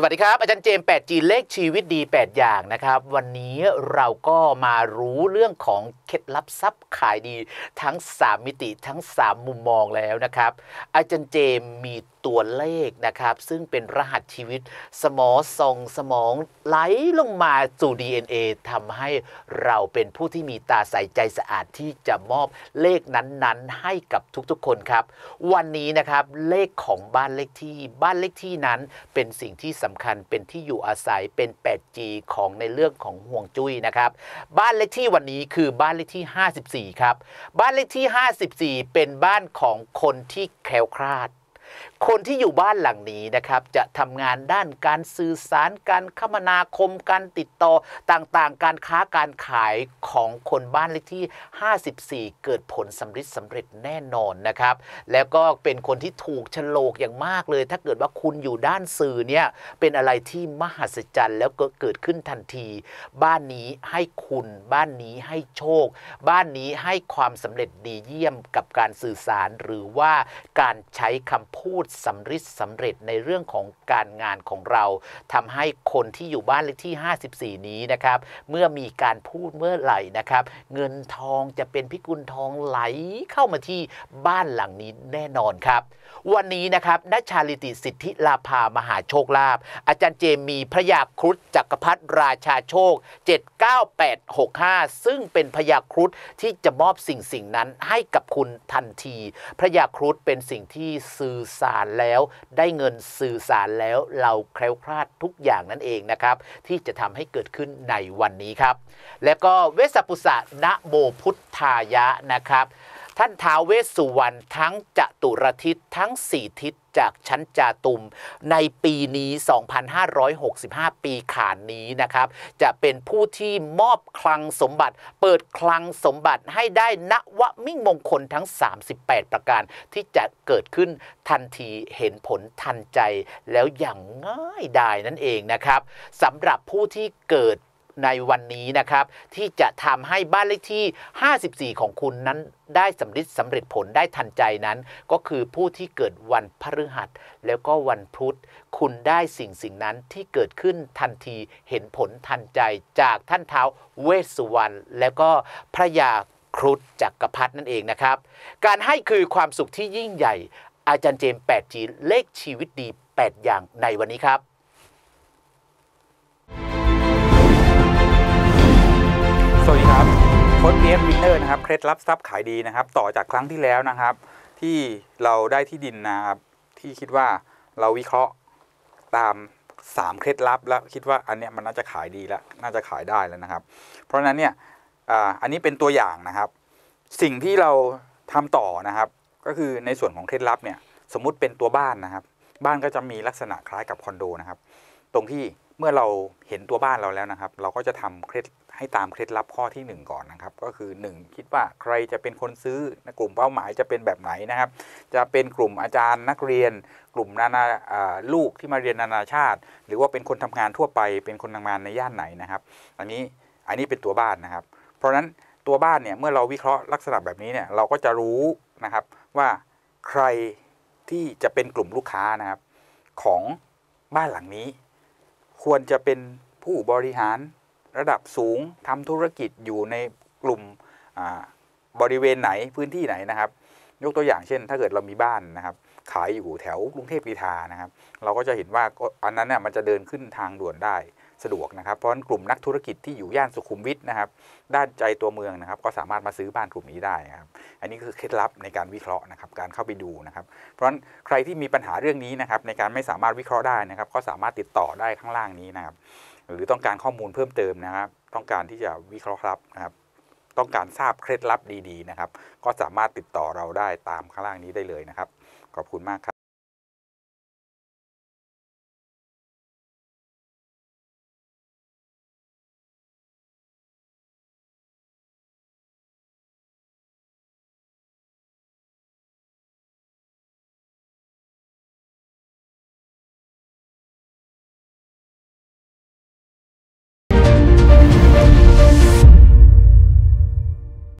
สวัสดีครับ อาจารย์เจมส์8จีเลขชีวิตดี 8 อย่างนะครับวันนี้เราก็มารู้เรื่องของเคล็ดลับทรัพย์ขายดีทั้ง 3 มิติทั้ง 3 มุมมองแล้วนะครับ อาจารย์เจมส์มีตัวเลขนะครับ ซึ่งเป็นรหัสชีวิตสมอส่งสมองไหลลงมาสู่ DNA ทำให้เราเป็นผู้ที่มีตาใส่ใจสะอาดที่จะมอบเลขนั้นๆให้กับทุกๆคนครับ วันนี้นะครับเลขของบ้านเลขที่บ้านเลขที่นั้นเป็นสิ่งที่สสำคัญเป็นที่อยู่อาศัยเป็น 8G ของในเรื่องของห่วงจุ้ยนะครับ บ้านเลขที่วันนี้คือบ้านเลขที่ 54 ครับ บ้านเลขที่ 54 เป็นบ้านของคนที่แคล้วคลาดคนที่อยู่บ้านหลังนี้นะครับจะทำงานด้านการสื่อสาร การคมนาคม การติดต่อ ต่างๆ การค้าการขายของคนบ้านเลขที่ 54 เกิดผลสำเร็จสำเร็จแน่นอนนะครับแล้วก็เป็นคนที่ถูกฉลกอย่างมากเลย ถ้าเกิดว่าคุณอยู่ด้านสื่อเนี่ยเป็นอะไรที่มหัศจรรย์แล้วก็เกิดขึ้นทันที บ้านนี้ให้คุณ บ้านนี้ให้โชค บ้านนี้ให้ความสำเร็จดีเยี่ยมกับการสื่อสารหรือว่าการใช้คำพูดสำริดสำเร็จในเรื่องของการงานของเรา ทำให้คนที่อยู่บ้านเลขที่ 54 นี้นะครับ เมื่อมีการพูดเมื่อไหร่นะครับ เงินทองจะเป็นพิกุลทองไหลเข้ามาที่บ้านหลังนี้แน่นอนครับ วันนี้นะครับนัชาลิติสิทธิลาภามหาโชคลาภอาจารย์เจมีพระยาครุฑจักรพัฒราชาโชค 79865 ซึ่งเป็นพยาครุฑที่จะมอบสิ่งสิ่งนั้นให้กับคุณทันที พระยาครุฑเป็นสิ่งที่สื่อสารแล้วได้เงินสื่อสารแล้วเราแคล้วคลาดทุกอย่างนั่นเองนะครับ ที่จะทำให้เกิดขึ้นในวันนี้ครับ และก็เวสปุสะนะโมพุทธายะนะครับท่านท้าวเวสสุวรรณทั้งจตุรทิศทั้งสี่ทิศจากชั้น จาตุม ในปีนี้ 2,565 ปี ขานนี้นะครับ จะเป็นผู้ที่มอบคลังสมบัติ เปิดคลังสมบัติให้ได้นวมิ่งมงคลทั้ง 38 ประการ ที่จะเกิดขึ้นทันทีเห็นผลทันใจแล้วอย่างง่ายดายนั่นเองนะครับสำหรับผู้ที่เกิดในวันนี้นะครับที่จะทำให้บ้านเลขที่ 54 ของคุณนั้นได้สำลิดสำเร็จผลได้ทันใจนั้น ก็คือผู้ที่เกิดวันพฤหัส แล้วก็วันพุธ คุณได้สิ่งสิ่งนั้นที่เกิดขึ้นทันทีเห็นผลทันใจจากท่านเท้าเวสสุวรรณ แล้วก็พระยาครุฑจักกรพรรดินั่นเองนะครับ การให้คือความสุขที่ยิ่งใหญ่ อาจารย์เจมส์8จีเลขชีวิตดี 8 อย่างในวันนี้ครับสวัสดีครับโค้ดเบียวินเนอร์นะครับเคล็ดลับทรัพย์ขายดีนะครับต่อจากครั้งที่แล้วนะครับ ที่เราได้ที่ดินนะครับที่คิดว่าเราวิเคราะห์ตาม3เคล็ดลับแล้วคิดว่าอันเนี้ยมันน่าจะขายดีแล้วน่าจะขายได้แล้วนะครับ เพราะฉะนั้นเนี่ยอันนี้เป็นตัวอย่างนะครับ สิ่งที่เราทำต่อนะครับ ก็คือในส่วนของเคล็ดลับเนี่ยสมมุติเป็นตัวบ้านนะครับบ้านก็จะมีลักษณะคล้ายกับคอนโดนะครับตรงที่เมื่อเราเห็นตัวบ้านเราแล้วนะครับ เราก็จะทำเคล็ดให้ตามเคล็ดลับข้อที่ 1 ก่อนนะครับ ก็คือ 1 คิดว่าใครจะเป็นคนซื้อกลุ่มเป้าหมายจะเป็นแบบไหนนะครับ จะเป็นกลุ่มอาจารย์นักเรียน กลุ่มนานาลูกที่มาเรียนนานาชาติ หรือว่าเป็นคนทำงานทั่วไปเป็นคนทำงานในย่านไหนนะครับ อันนี้อันนี้เป็นตัวบ้านนะครับ เพราะฉะนั้นตัวบ้านเนี่ยเมื่อเราวิเคราะห์ลักษณะแบบนี้เนี่ย เราก็จะรู้นะครับว่าใครที่จะเป็นกลุ่มลูกค้านะครับของบ้านหลังนี้ควรจะเป็นผู้บริหารระดับสูงทำธุรกิจอยู่ในกลุ่มบริเวณไหนพื้นที่ไหนนะครับ ยกตัวอย่างเช่นถ้าเกิดเรามีบ้านนะครับขายอยู่แถวกรุงเทพกีทานะครับ เราก็จะเห็นว่าอันนั้นเนี่ยมันจะเดินขึ้นทางด่วนได้สะดวกนะครับ เพราะกลุ่มนักธุรกิจที่อยู่ย่านสุขุมวิทนะครับ ด้านใจตัวเมืองนะครับ ก็สามารถมาซื้อบ้านกลุ่มนี้ได้นะครับอันนี้คือเคล็ดลับในการวิเคราะห์นะครับ การเข้าไปดูนะครับ เพราะฉะนั้นใครที่มีปัญหาเรื่องนี้นะครับ ในการไม่สามารถวิเคราะห์ได้นะครับ ก็สามารถติดต่อได้ข้างล่างนี้นะครับ หรือต้องการข้อมูลเพิ่มเติมนะครับ ต้องการที่จะวิเคราะห์ครับนะครับ ต้องการทราบเคล็ดลับดี ๆนะครับ ก็สามารถติดต่อเราได้ตามข้างล่างนี้ได้เลยนะครับขอบคุณมากครับ